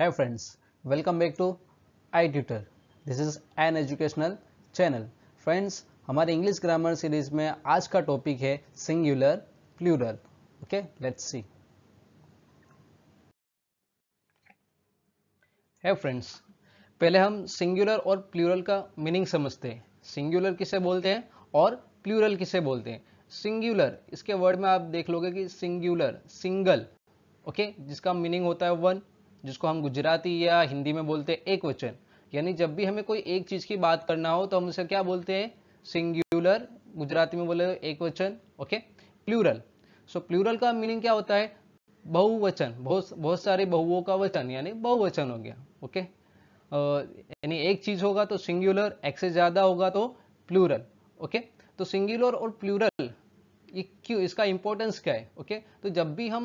है friends welcome back to I tutor this is an educational channel friends हमारे English grammar series में आज का टॉपिक है singular plural okay let's see है फ्रेंड्स पहले हम सिंगुलर और प्लूरल का मीनिंग समझते हैं सिंगुलर किसे बोलते हैं और प्लूरल किसे बोलते हैं सिंगुलर इसके वर्ड में आप देख लोगे कि सिंगुलर सिंगल ओके जिसका मीनिंग होता है वन जिसको हम गुजराती या हिंदी में बोलते हैं एक वचन यानी जब भी हमें कोई एक चीज़ की बात करना हो तो हम उसे क्या बोलते हैं सिंगुलर गुजराती में बोले एक वचन ओके प्लूरल सो प्लूरल का मीनिंग क्या होता है बहुवचन बहुत बहुत सारे बहुओं का वचन यानी बहुवचन हो गया ओके यानी एक चीज़ होगा तो सिंगुलर एक से ज़्यादा होगा तो प्लूरल ओके तो सिंगुलर और प्लूरल क्यों इसका इंपॉर्टेंस क्या है ओके तो जब भी हम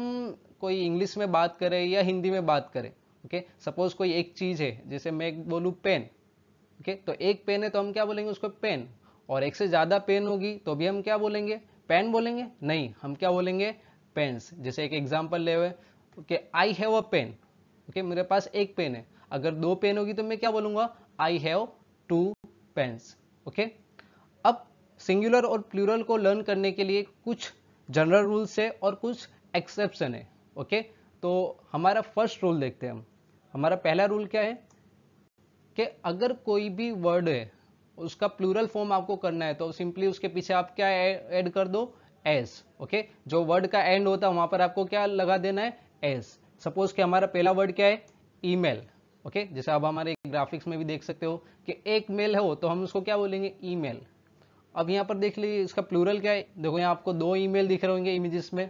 कोई इंग्लिश में बात करे या हिंदी में बात करे ओके सपोज कोई एक चीज़ है जैसे मैं बोलूँ पेन ओके तो एक पेन है तो हम क्या बोलेंगे उसको पेन और एक से ज़्यादा पेन होगी तो भी हम क्या बोलेंगे पेन बोलेंगे नहीं हम क्या बोलेंगे पेन्स जैसे एक एग्जाम्पल ले हुए okay I have a pen okay मेरे पास एक पेन है अगर दो पेन होगी तो मैं क्या बोलूँगा I have two pens okay अब सिंगुलर और प्लूरल को लर्न करने के लिए कुछ जनरल रूल्स है और कुछ एक्सेप्शन है ओके तो हमारा फर्स्ट रूल देखते हैं हम हमारा पहला रूल क्या है कि अगर कोई भी वर्ड है उसका प्लूरल फॉर्म आपको करना है तो सिंपली उसके पीछे आप क्या ऐड कर दो एस ओके जो वर्ड का एंड होता है वहां पर आपको क्या लगा देना है एस सपोज कि हमारा पहला वर्ड क्या है ईमेल ओके जैसे आप हमारे ग्राफिक्स में भी देख सकते हो कि एक मेल है हो तो हम उसको क्या बोलेंगे ईमेल अब यहाँ पर देख लीजिए इसका प्लूरल क्या है देखो यहाँ आपको दो ईमेल दिख रहे होंगे इमेजेस में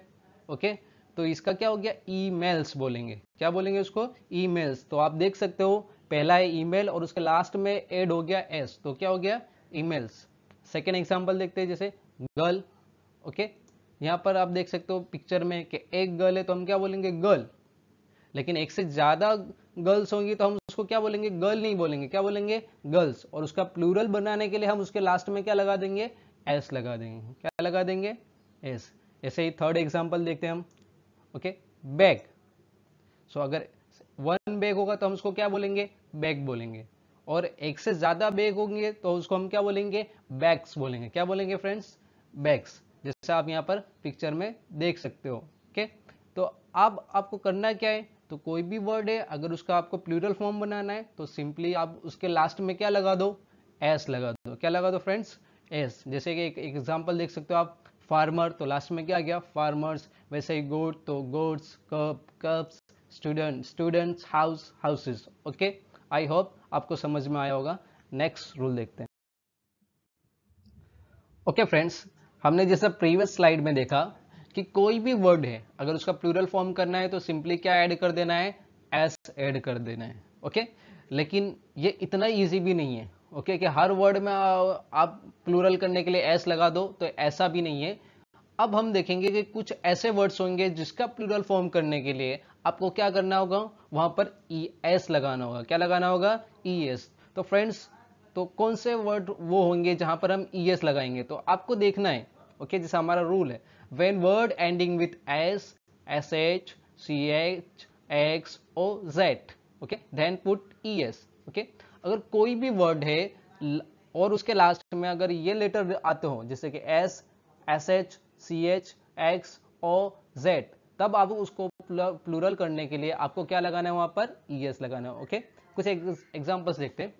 ओके okay? तो इसका क्या हो गया ईमेल्स बोलेंगे क्या बोलेंगे उसको ईमेल्स तो आप देख सकते हो पहला है ईमेल और उसके लास्ट में एड हो गया एस तो क्या हो गया ईमेल्स सेकेंड एग्जाम्पल देखते हैं जैसे गर्ल ओके यहाँ पर आप देख सकते हो पिक्चर में कि एक गर्ल है तो हम क्या बोलेंगे गर्ल लेकिन एक से ज़्यादा गर्ल्स होंगी तो हम उसको क्या बोलेंगे गर्ल नहीं बोलेंगे क्या बोलेंगे गर्ल्स और उसका प्लूरल बनाने के लिए हम उसके लास्ट में क्या लगा देंगे एस लगा देंगे क्या लगा देंगे एस ऐसे ही थर्ड एग्जाम्पल देखते हैं हम ओके बैग सो अगर वन बैग होगा तो हम उसको क्या बोलेंगे बैग बोलेंगे और एक से ज्यादा बैग होंगे तो उसको हम क्या बोलेंगे बैग्स बोलेंगे क्या बोलेंगे फ्रेंड्स बैग्स जैसे आप यहाँ पर पिक्चर में देख सकते हो ओके तो अब आपको करना क्या है तो कोई भी वर्ड है अगर उसका आपको प्लूरल फॉर्म बनाना है तो सिंपली आप उसके लास्ट में क्या लगा दो एस लगा दो क्या लगा दो फ्रेंड्स एस जैसे कि एक एग्जाम्पल देख सकते हो आप फार्मर तो लास्ट में क्या गया फार्मर्स वैसे ही गोड तो gods cup cups student students house houses okay I hope आपको समझ में आया होगा नेक्स्ट रूल देखते हैं ओके फ्रेंड्स हमने जैसा प्रीवियस स्लाइड में देखा कि कोई भी वर्ड है अगर उसका प्लूरल फॉर्म करना है तो सिंपली क्या ऐड कर देना है एस ऐड कर देना है ओके okay? लेकिन ये इतना इजी भी नहीं है ओके कि हर वर्ड में आप प्लूरल करने के लिए एस लगा दो तो ऐसा भी नहीं है अब हम देखेंगे कि कुछ ऐसे वर्ड्स होंगे जिसका प्लूरल फॉर्म करने के लिए आपको क्या करना होगा वहां पर ई एस लगाना होगा क्या लगाना होगा ई एस तो फ्रेंड्स तो कौन से वर्ड वो होंगे जहां पर हम ई एस लगाएंगे तो आपको देखना है ओके okay, जैसा हमारा रूल है when word ending with S S H C H X O Z okay then put E S okay अगर कोई भी वर्ड है और उसके लास्ट में अगर ये लेटर आते हो जैसे कि S S H C H X O Z तब आप उसको प्लूरल करने के लिए आपको क्या लगाना है वहां पर ई एस लगाना है ओके कुछ एग्जाम्पल्स देखते हैं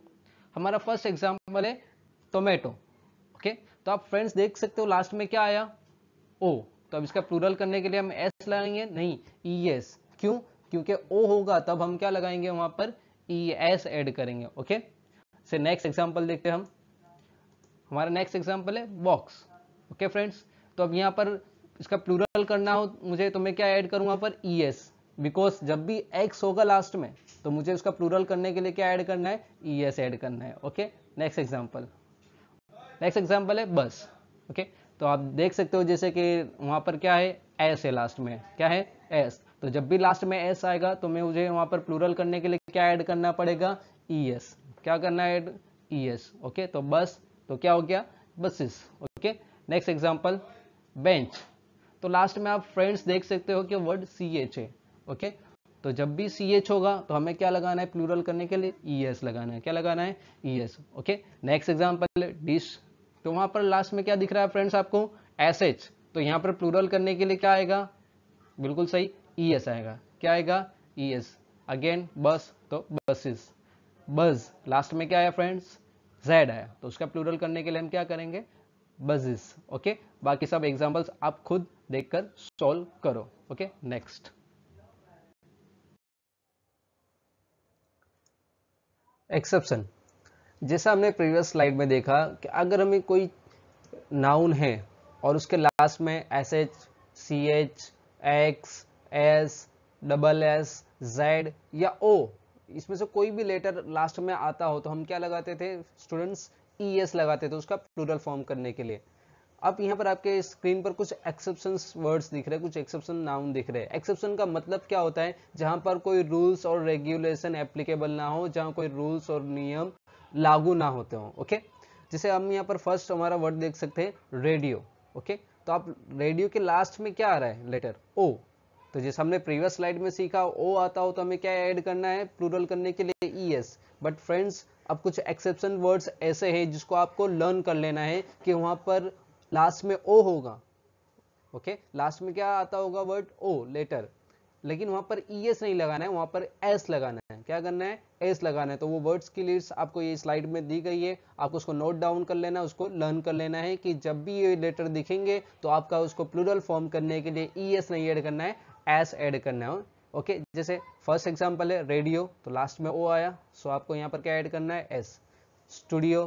हमारा फर्स्ट एग्जाम्पल है टोमेटो ओके तो आप फ्रेंड्स देख सकते हो लास्ट में क्या आया ओ तो अब इसका प्लूरल करने के लिए हम एस लगाएंगे नहीं ई e एस क्यों क्योंकि ओ होगा तब हम क्या लगाएंगे वहां पर ई एस एड करेंगे ओके से नेक्स्ट एग्जाम्पल देखते हैं हम हमारा नेक्स्ट एग्जाम्पल है बॉक्स ओके फ्रेंड्स तो अब यहाँ पर इसका प्लूरल करना हो मुझे तो मैं क्या ऐड करूँगा पर ई एस बिकॉज जब भी एक्स होगा लास्ट में तो मुझे उसका प्लूरल करने के लिए क्या ऐड करना है ई एस एड करना है okay next example next example है बस ओके okay? तो आप देख सकते हो जैसे कि वहाँ पर क्या है एस है लास्ट में क्या है एस तो जब भी लास्ट में एस आएगा तो मैं मुझे वहाँ पर प्लूरल करने के लिए क्या ऐड करना पड़ेगा ई e एस क्या करना है ऐड ई एस ओके तो बस तो क्या हो गया buses okay next example bench तो लास्ट में आप फ्रेंड्स देख सकते हो कि वर्ड सी एच है ओके तो जब भी सी एच होगा तो हमें क्या लगाना है प्लूरल करने के लिए ई e एस लगाना है क्या लगाना है E S okay next example dish तो वहां पर लास्ट में क्या दिख रहा है फ्रेंड्स आपको एस एच तो यहाँ पर प्लूरल करने के लिए क्या आएगा बिल्कुल सही ई e एस आएगा क्या आएगा ई एस अगेन बस तो बसेस बस लास्ट में क्या आया फ्रेंड्स जेड आया तो उसका प्लूरल करने के लिए हम क्या करेंगे बजेस ओके बाकी सब एग्जाम्पल्स आप खुद देखकर सॉल्व करो ओके नेक्स्ट एक्सेप्शन जैसा हमने प्रीवियस स्लाइड में देखा कि अगर हमें कोई नाउन है और उसके लास्ट में S H C H X S double S Z या ओ इसमें से कोई भी लेटर लास्ट में आता हो तो हम क्या लगाते थे स्टूडेंट्स ई एस लगाते थे उसका प्लूरल फॉर्म करने के लिए अब यहाँ पर आपके स्क्रीन पर कुछ एक्सेप्शन वर्ड्स दिख रहे हैं कुछ एक्सेप्शन नाउन दिख रहे हैं एक्सेप्शन का मतलब क्या होता है जहाँ पर कोई रूल्स और रेगुलेशन एप्लीकेबल ना हो जहाँ कोई रूल्स और नियम लागू ना होते हो ओके जैसे हम यहाँ पर फर्स्ट हमारा वर्ड देख सकते हैं रेडियो ओके तो आप रेडियो के लास्ट में क्या आ रहा है लेटर ओ तो जैसे हमने प्रीवियस स्लाइड में सीखा ओ आता हो तो हमें क्या ऐड करना है प्लूरल करने के लिए ई एस बट फ्रेंड्स अब कुछ एक्सेप्शन वर्ड्स ऐसे हैं जिसको आपको लर्न कर लेना है कि वहाँ पर लास्ट में ओ होगा ओके okay? लास्ट में क्या आता होगा वर्ड ओ लेटर लेकिन वहाँ पर ई e एस नहीं लगाना है वहाँ पर एस लगाना है क्या करना है एस लगाना है तो वो वर्ड्स की लिस्ट आपको ये स्लाइड में दी गई है आपको उसको नोट डाउन कर लेना है उसको लर्न कर लेना है कि जब भी ये लेटर दिखेंगे तो आपका उसको प्लूरल फॉर्म करने के लिए ई e एस नहीं ऐड करना है एस ऐड करना है ओके जैसे फर्स्ट एग्जांपल है रेडियो तो लास्ट में ओ आया सो आपको यहाँ पर क्या ऐड करना है एस स्टूडियो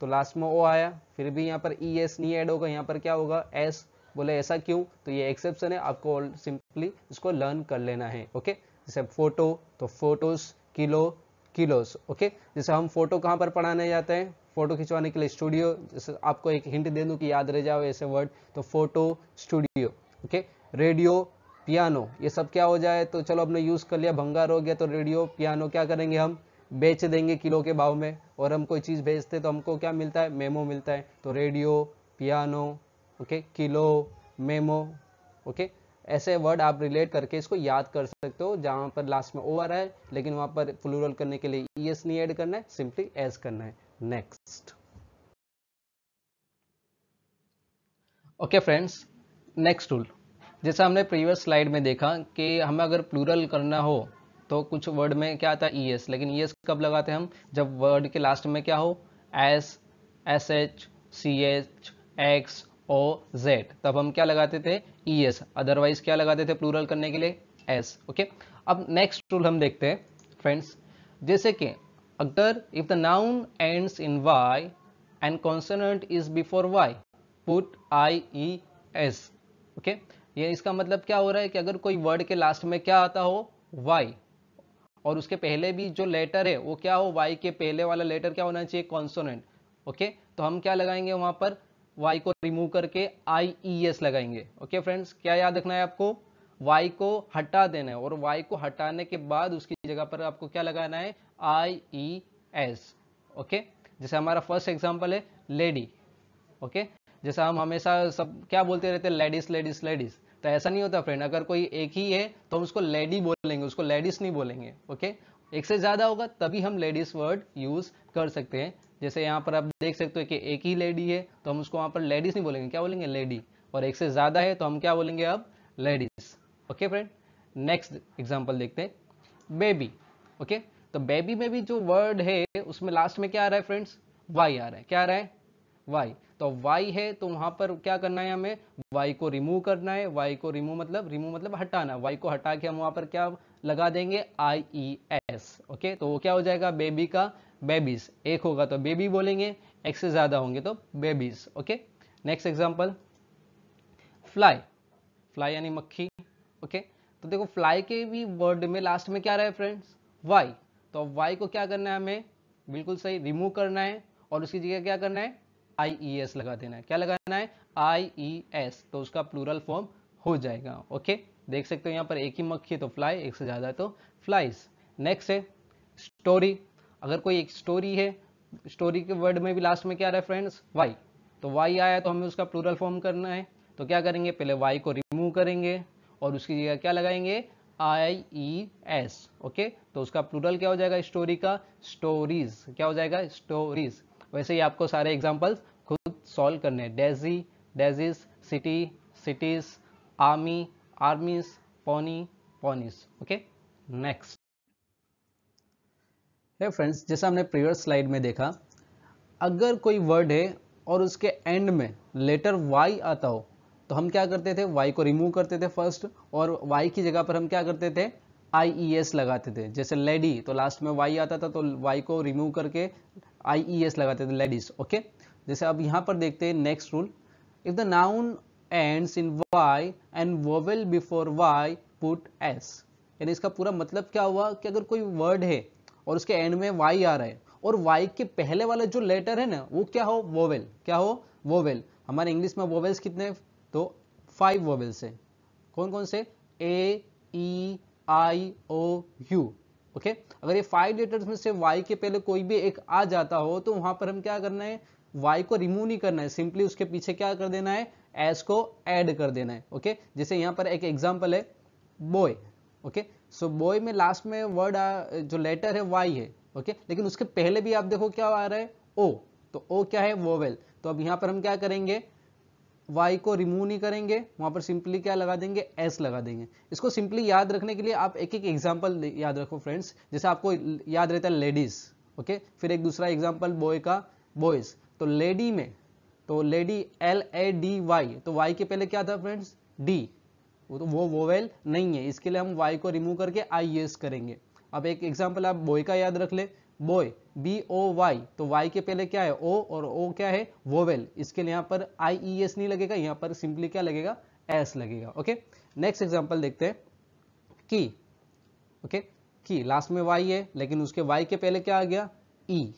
तो लास्ट में ओ आया फिर भी यहाँ पर ई e एस नहीं ऐड होगा यहाँ पर क्या होगा एस बोले ऐसा क्यों तो ये एक्सेप्शन है आपको सिंपली इसको लर्न कर लेना है ओके जैसे फोटो तो फोटोस किलो किलोस ओके जैसे हम फोटो कहाँ पर पढ़ाने जाते हैं फोटो खिंचवाने के लिए स्टूडियो जैसे आपको एक हिंट दे दूँ कि याद रह जाओ ऐसे वर्ड तो photo studio okay radio piano ये सब क्या हो जाए तो चलो हमने यूज़ कर लिया भंगार हो गया तो रेडियो पियानो क्या करेंगे हम बेच देंगे किलो के भाव में और हम कोई चीज़ बेचते तो हमको क्या मिलता है मेमो मिलता है तो radio piano okay kilo memo okay ऐसे वर्ड आप रिलेट करके इसको याद कर सकते हो जहाँ पर लास्ट में ओ आ रहा है लेकिन वहाँ पर फ्लूरल करने के लिए ई e एस नहीं ऐड करना है सिंपली एस करना है next okay friends next rule जैसा हमने प्रीवियस स्लाइड में देखा कि हमें अगर प्लूरल करना हो तो कुछ वर्ड में क्या आता है ई एस लेकिन ई एस कब लगाते हैं हम जब वर्ड के लास्ट में क्या हो S S H C H X O Z तब हम क्या लगाते थे ई एस अदरवाइज क्या लगाते थे प्लूरल करने के लिए एस ओके okay? अब नेक्स्ट रूल हम देखते हैं फ्रेंड्स जैसे कि अगर if the noun ends in Y and consonant is before Y put I E S okay ये इसका मतलब क्या हो रहा है कि अगर कोई वर्ड के लास्ट में क्या आता हो वाई और उसके पहले भी जो लेटर है वो क्या हो वाई के पहले वाला लेटर क्या होना चाहिए कॉन्सोनेंट ओके तो हम क्या लगाएंगे वहां पर वाई को रिमूव करके आई ई एस लगाएंगे ओके फ्रेंड्स क्या याद रखना है आपको वाई को हटा देना है और वाई को हटाने के बाद उसकी जगह पर आपको क्या लगाना है आई ई एस ओके जैसे हमारा फर्स्ट एग्जाम्पल है लेडी ओके जैसा हम हमेशा सब क्या बोलते रहते हैं लेडीज लेडीज लेडीज तो ऐसा नहीं होता फ्रेंड अगर कोई एक ही है तो हम उसको लेडी बोलेंगे उसको लेडीज नहीं बोलेंगे ओके एक से ज़्यादा होगा तभी हम लेडीज वर्ड यूज़ कर सकते हैं जैसे यहाँ पर आप देख सकते हो कि एक ही लेडी है तो हम उसको वहां पर लेडीज नहीं बोलेंगे क्या बोलेंगे लेडी और एक से ज़्यादा है तो हम क्या बोलेंगे अब ladies okay friend next example देखते हैं बेबी ओके तो बेबी में भी जो वर्ड है उसमें लास्ट में क्या आ रहा है फ्रेंड्स वाई आ रहा है क्या आ रहा है वाई तो y है तो वहां पर क्या करना है हमें y को रिमूव करना है y को रिमूव मतलब रिमूव मतलब हटाना y को हटा के हम वहां पर क्या लगा देंगे आई ई एस ओके तो वो क्या हो जाएगा बेबी का बेबीज एक होगा तो बेबी बोलेंगे एक से ज़्यादा होंगे तो babies okay next example fly fly यानी मक्खी ओके तो देखो फ्लाई के भी वर्ड में लास्ट में क्या रहा है फ्रेंड्स वाई तो वाई को क्या करना है हमें बिल्कुल सही रिमूव करना है और उसकी जगह क्या करना है आई ई एस लगा देना है क्या लगाना है आई ई एस तो उसका प्लूरल फॉर्म हो जाएगा ओके देख सकते हो यहाँ पर एक ही मक्खी तो फ्लाई एक से ज़्यादा तो फ्लाइज नेक्स्ट है स्टोरी अगर कोई एक स्टोरी है स्टोरी के वर्ड में भी लास्ट में क्या रहा है फ्रेंड्स वाई तो वाई आया तो हमें उसका प्लूरल फॉर्म करना है तो क्या करेंगे पहले वाई को रिमूव करेंगे और उसकी जगह क्या लगाएंगे आई ई एस ओके तो उसका प्लूरल क्या हो जाएगा स्टोरी का स्टोरीज क्या हो जाएगा स्टोरीज वैसे ही आपको सारे एग्जाम्पल्स खुद सॉल्व करने हैं daisy daisies city cities army armies pony ponies okay next है फ्रेंड्स जैसा हमने प्रीवियस स्लाइड में देखा अगर कोई वर्ड है और उसके एंड में लेटर वाई आता हो तो हम क्या करते थे वाई को रिमूव करते थे फर्स्ट और वाई की जगह पर हम क्या करते थे आई ई एस लगाते थे जैसे लेडी तो लास्ट में वाई आता था तो वाई को रिमूव करके आई ई एस लगाते थे लेडीज ओके जैसे अब यहाँ पर देखते हैं next rule if the noun ends in Y and vowel before Y put S यानी इसका पूरा मतलब क्या हुआ कि अगर कोई वर्ड है और उसके एंड में वाई आ रहा है और वाई के पहले वाला जो लेटर है ना वो क्या हो वोवेल क्या हो वोवेल हमारे इंग्लिश में वोवेल्स कितने तो फाइव वोवेल्स है कौन कौन से ए ई आई ओ यू ओके अगर ये फाइव लेटर्स में से वाई के पहले कोई भी एक आ जाता हो तो वहां पर हम क्या करना है वाई को रिमूव नहीं करना है सिंपली उसके पीछे क्या कर देना है एस को ऐड कर देना है ओके जैसे यहां पर एक एग्जाम्पल है बॉय ओके सो बॉय में लास्ट में वर्ड जो लेटर है वाई है ओके लेकिन उसके पहले भी आप देखो क्या आ रहा है ओ तो ओ क्या है वोवेल तो अब यहां पर हम क्या करेंगे वाई को रिमूव नहीं करेंगे वहां पर सिंपली क्या लगा देंगे एस लगा देंगे इसको सिंपली याद रखने के लिए आप एक एक एग्जाम्पल याद रखो फ्रेंड्स जैसे आपको याद रहता है लेडीज ओके फिर एक दूसरा एग्जाम्पल बॉय का बॉयज तो लेडी में तो lady L A D Y तो वाई के पहले क्या था फ्रेंड्स डी वो तो वो वोवेल नहीं है इसके लिए हम वाई को रिमूव करके आई एस करेंगे अब एक एग्जाम्पल आप बॉय का याद रख ले बॉय बी ओ वाई तो वाई के पहले क्या है ओ और ओ क्या है वोवेल इसके लिए यहां पर आई ई एस नहीं लगेगा यहां पर सिंपली क्या लगेगा एस लगेगा ओके नेक्स्ट एग्जाम्पल देखते हैं की ओके की लास्ट में वाई है लेकिन उसके वाई के पहले क्या आ गया ई e.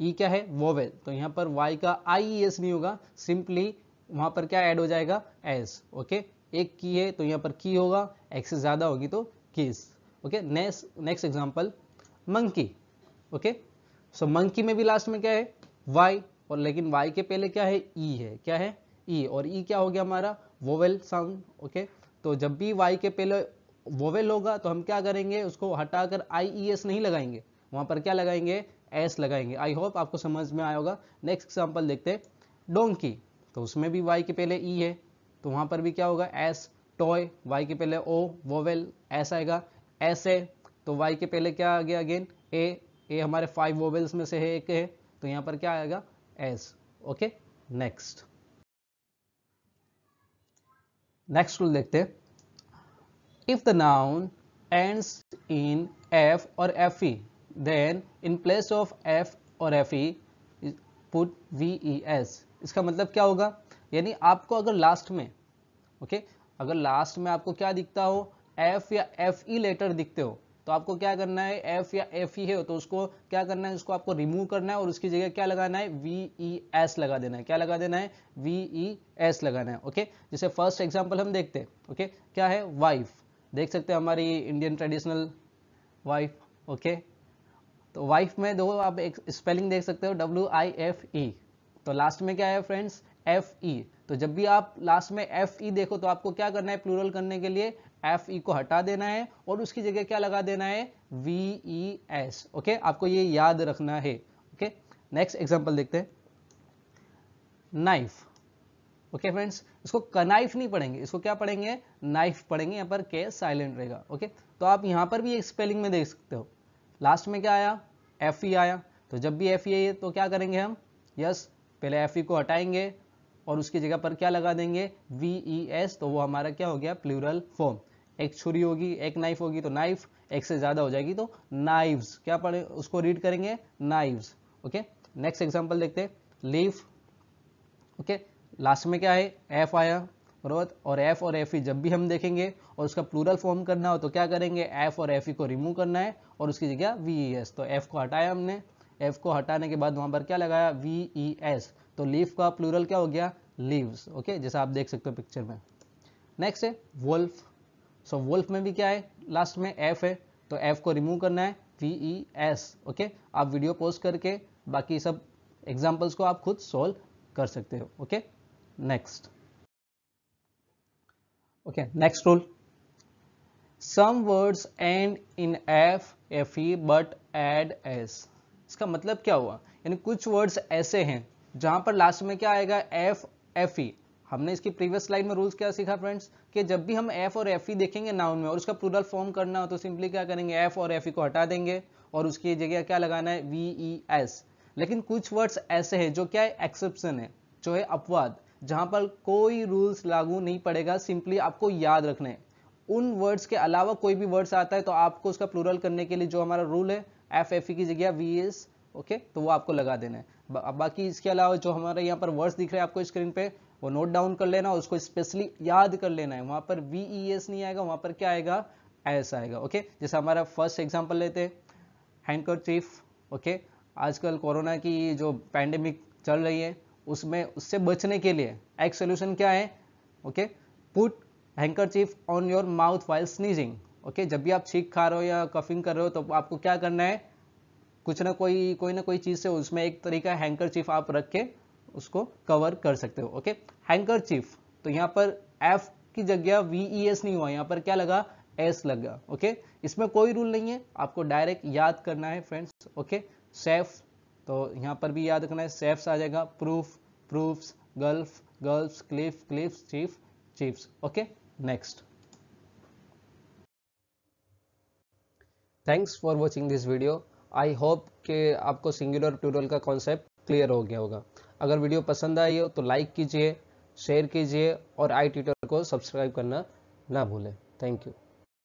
ई e क्या है वोवेल तो यहां पर वाई का आई ई एस नहीं होगा सिंपली वहां पर क्या एड हो जाएगा एस ओके एक की है तो यहां पर की होगा एक्स ज़्यादा होगी तो किस okay next next example monkey okay so monkey में भी लास्ट में क्या है वाई और लेकिन वाई के पहले क्या है ई e है क्या है ई e, और ई e क्या हो गया हमारा वोवेल साउंड ओके तो जब भी वाई के पहले वोवेल होगा तो हम क्या करेंगे उसको हटाकर आई ई एस नहीं लगाएंगे वहां पर क्या लगाएंगे एस लगाएंगे आई होप आपको समझ में आया होगा नेक्स्ट एग्जाम्पल देखते हैं डोंकी तो उसमें भी वाई के पहले ई e है तो वहां पर भी क्या होगा एस टॉय वाई के पहले ओ वोवेल एस आएगा एस ए तो वाई के पहले क्या आ गया अगेन ए ए हमारे फाइव वोवेल्स में से है एक है तो यहां पर क्या आएगा S okay next next rule देखते if the noun ends in F और F E then in place of F और F E put V E S इसका मतलब क्या होगा यानी आपको अगर लास्ट में ओके okay, अगर लास्ट में आपको क्या दिखता हो एफ या एफ ई लेटर दिखते हो तो आपको क्या करना है एफ या एफ ई है तो उसको क्या करना है उसको आपको रिमूव करना है और उसकी जगह क्या लगाना है वी ई एस लगा देना है क्या लगा देना है वी ई एस लगाना है ओके जैसे फर्स्ट एग्जाम्पल हम देखते हैं ओके क्या है वाइफ देख सकते हैं हमारी इंडियन ट्रेडिशनल वाइफ ओके तो वाइफ में दो आप एक स्पेलिंग देख सकते हो डब्ल्यू आई एफ ई तो लास्ट में क्या है फ्रेंड्स एफ ई तो जब भी आप लास्ट में एफ ई e देखो तो आपको क्या करना है प्लूरल करने के लिए एफ ई e को हटा देना है और उसकी जगह क्या लगा देना है वी ई एस ओके आपको ये याद रखना है ओके नेक्स्ट एग्जाम्पल देखते हैं नाइफ ओके फ्रेंड्स इसको कनाइफ नहीं पढ़ेंगे इसको क्या पढ़ेंगे नाइफ पढ़ेंगे यहां पर के साइलेंट रहेगा ओके तो आप यहां पर भी एक स्पेलिंग में देख सकते हो लास्ट में क्या आया एफ ई e आया तो जब भी एफ ई आई तो क्या करेंगे हम यस पहले एफ ई e को हटाएंगे और उसकी जगह पर क्या लगा देंगे वी ई एस तो वो हमारा क्या हो गया प्लूरल फॉर्म एक छुरी होगी एक नाइफ होगी तो नाइफ एक से ज़्यादा हो जाएगी तो नाइव्स क्या पढ़े उसको रीड करेंगे नाइव्स ओके नेक्स्ट एग्जाम्पल देखते लीफ ओके लास्ट में क्या है एफ आया बरबर और एफ और एफ ई e जब भी हम देखेंगे और उसका प्लूरल फॉर्म करना हो तो क्या करेंगे एफ और एफ ई e को रिमूव करना है और उसकी जगह वी ई एस तो एफ को हटाया हमने एफ को हटाने के बाद वहां पर क्या लगाया वी ई एस तो लीफ का प्लूरल क्या हो गया लीव्स ओके जैसा आप देख सकते हो पिक्चर में नेक्स्ट है वोल्फ सो so, वुल्फ में भी क्या है लास्ट में एफ है तो एफ को रिमूव करना है वी ई एस ओके आप वीडियो पोस्ट करके बाकी सब एग्जाम्पल्स को आप खुद सॉल्व कर सकते हो okay next okay next rule some words end in F F E but add S इसका मतलब क्या हुआ यानी कुछ वर्ड्स ऐसे हैं जहां पर लास्ट में क्या आएगा एफ एफ ई हमने इसकी प्रीवियस स्लाइड में रूल्स क्या सीखा फ्रेंड्स कि जब भी हम एफ और एफ ई e देखेंगे नाउन में और उसका प्लूरल फॉर्म करना हो तो सिंपली क्या करेंगे एफ और एफ ई e को हटा देंगे और उसकी जगह क्या लगाना है वी ई एस लेकिन कुछ वर्ड्स ऐसे हैं जो क्या है एक्सेप्शन है जो है अपवाद जहां पर कोई रूल्स लागू नहीं पड़ेगा सिंपली आपको याद रखने उन वर्ड्स के अलावा कोई भी वर्ड्स आता है तो आपको उसका प्लूरल करने के लिए जो हमारा रूल है एफ एफ ई की जगह वी एस ओके तो वो आपको लगा देना है बा, बाकी इसके अलावा जो हमारे यहाँ पर वर्ड्स दिख रहे हैं आपको स्क्रीन पे वो नोट डाउन कर लेना उसको स्पेशली याद कर लेना है वहां पर वी ई एस नहीं आएगा वहां पर क्या आएगा एस आएगा ओके जैसे हमारा फर्स्ट एग्जाम्पल लेते हैं चीफ ओके आजकल कोरोना की जो पैंडेमिक चल रही है उसमें उससे बचने के लिए एक सोल्यूशन क्या है okay put handkerchief on your mouth while sneezing okay जब भी आप छीक खा रहे हो या कफिंग कर रहे हो तो आपको क्या करना है कुछ ना कोई कोई ना कोई चीज़ से उसमें एक तरीका हैंकर चीफ आप रख के उसको कवर कर सकते हो ओके हैंकर चीफ तो यहां पर एफ की जगह वीई एस e नहीं हुआ यहां पर क्या लगा एस लगा ओके इसमें कोई रूल नहीं है आपको डायरेक्ट याद करना है फ्रेंड्स ओके सेफ तो यहां पर भी याद रखना है सेफ्स आ जाएगा proof proof gulf gulfs cliff cliff chief chiefs okay next thanks for watching this video I hope के आपको सिंगुलर ट्यूरल का कॉन्सेप्ट क्लियर हो गया होगा अगर वीडियो पसंद आई हो तो लाइक कीजिए शेयर कीजिए और आई ट्यूटर को सब्सक्राइब करना ना भूलें थैंक यू